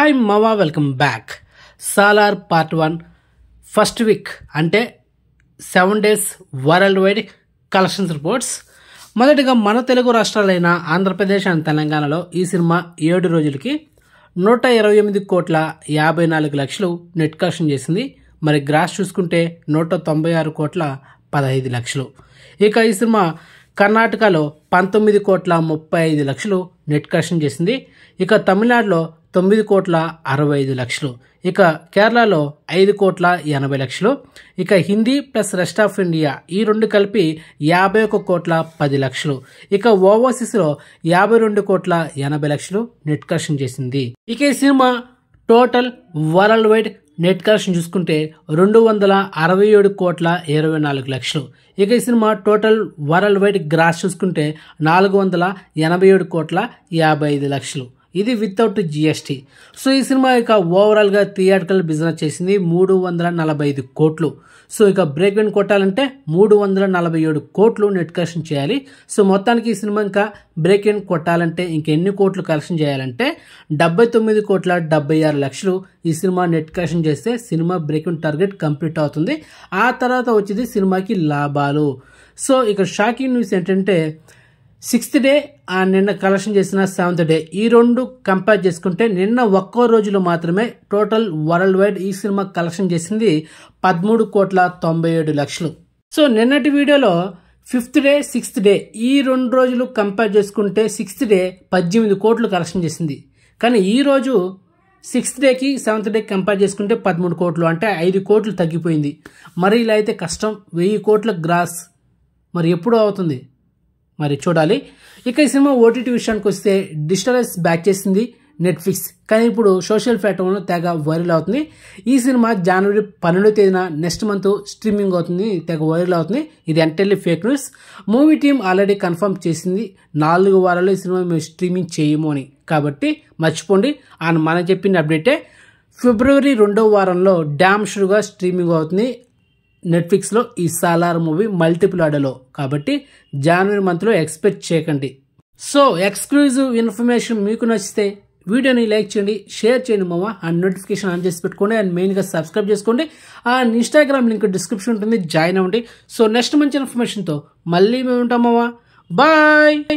hi మవా welcome back Salaar part one first week అంటే seven days worldwide collections reports మొదటిగా మన Telugu రాష్ట్రాలైన Andhra Pradesh and తెలంగాణలో ఈ సినిమా ఏడు రోజులకి నూట ఇరవై ఎనిమిది కోట్ల యాభై నాలుగు లక్షలు నెట్ కలెక్షన్ చేసింది మరి గ్రాస్ చూసుకుంటే నూట తొంభై ఆరు కోట్ల పదహైదు లక్షలు ఇక ఈ సినిమా కర్ణాటకలో పంతొమ్మిది కోట్ల ముప్పై ఐదు లక్షలు నెట్ కలెక్షన్ చేసింది ఇక తమిళనాడులో తొమ్మిది కోట్ల అరవై ఐదు లక్షలు ఇక కేరళలో ఐదు కోట్ల ఎనభై లక్షలు ఇక Hindi plus rest of India ఈ రెండు కలిపి యాభై ఒక కోట్ల పది లక్షలు ఇక ఓవర్సీస్లో యాభై రెండు కోట్ల ఎనభై లక్షలు నెట్ కలెక్షన్ చేసింది ఇక ఈ cinema total worldwide net collection చూసుకుంటే రెండు వందల అరవై ఏడు కోట్ల ఇరవై నాలుగు లక్షలు ఇక ఈ cinema total worldwide gross చూసుకుంటే నాలుగు వందల ఎనభై ఏడు కోట్ల యాభై ఐదు లక్షలు ఇది వితౌట్ జిఎస్టీ సో ఈ సినిమా ఇక ఓవరాల్గా థియేటికల్ బిజినెస్ చేసింది మూడు వందల నలభై ఐదు కోట్లు సో ఇక బ్రేక్ ఇన్ కొట్టాలంటే మూడు వందల నలభై ఏడు కోట్లు నెట్ కలెక్షన్ చేయాలి సో మొత్తానికి ఈ సినిమా ఇంకా బ్రేక్ ఇన్ కొట్టాలంటే ఇంకెన్ని కోట్లు కలెక్షన్ చేయాలంటే డెబ్బై తొమ్మిది కోట్ల డెబ్బై ఆరు లక్షలు ఈ సినిమా నెట్ కలెక్షన్ చేస్తే cinema break in target complete అవుతుంది ఆ తర్వాత వచ్చేది సినిమాకి లాభాలు సో ఇక్కడ షాకింగ్ న్యూస్ ఏంటంటే సిక్స్త్ డే ఆ నిన్న కలెక్షన్ చేసిన సెవెంత్ డే ఈ రెండు కంపేర్ చేసుకుంటే నిన్న ఒక్కో రోజులో మాత్రమే టోటల్ వరల్డ్ వైడ్ ఈ సినిమా కలెక్షన్ చేసింది పదమూడు కోట్ల తొంభై ఏడు లక్షలు సో నిన్నటి వీడియోలో ఫిఫ్త్ డే సిక్స్త్ డే ఈ రెండు రోజులు కంపేర్ చేసుకుంటే సిక్స్త్ డే పద్దెనిమిది కోట్లు కలెక్షన్ చేసింది కానీ ఈరోజు సిక్స్త్ డేకి సెవెంత్ డే కంపేర్ చేసుకుంటే పదమూడు కోట్లు అంటే ఐదు కోట్లు తగ్గిపోయింది మరి ఇలా అయితే కష్టం వెయ్యి కోట్ల గ్రాస్ మరి ఎప్పుడు అవుతుంది మరి చూడాలి ఇక ఈ సినిమా ఓటీటీ విషయానికి వస్తే డిజిటలైజ్ బ్యాక్ చేసింది నెట్ఫ్లిక్స్ కానీ ఇప్పుడు సోషల్ ప్లాట్ఫామ్లో తెగ వైరల్ అవుతుంది ఈ సినిమా జనవరి పన్నెండో తేదీన నెక్స్ట్ మంత్ స్ట్రీమింగ్ అవుతుంది తెగ వైరల్ అవుతుంది ఇది entirely fake news movie team already confirm చేసింది నాలుగు వారాల్లో ఈ సినిమా మేము స్ట్రీమింగ్ చేయము అని కాబట్టి మర్చిపోండి ఆయన మనం చెప్పిన అప్డేటే ఫిబ్రవరి రెండో వారంలో డ్యామ్ షుగా స్ట్రీమింగ్ అవుతుంది నెట్ఫ్లిక్స్లో ఈ సాలార్ మూవీ మల్టిపుల్ ఆడలో కాబట్టి జనవరి మంత్లో ఎక్స్పెక్ట్ చేయకండి సో ఎక్స్క్లూజివ్ ఇన్ఫర్మేషన్ మీకు నచ్చితే వీడియోని లైక్ చేయండి షేర్ చేయండి మామ అండ్ నోటిఫికేషన్ ఆన్ చేసి పెట్టుకోండి అండ్ మెయిన్గా సబ్స్క్రైబ్ చేసుకోండి అండ్ ఇన్స్టాగ్రామ్ లింక్ డిస్క్రిప్షన్ ఉంటుంది జాయిన్ అవ్వండి సో నెక్స్ట్ మంచి ఇన్ఫర్మేషన్తో మళ్ళీ మేము ఉంటాం మామ బాయ్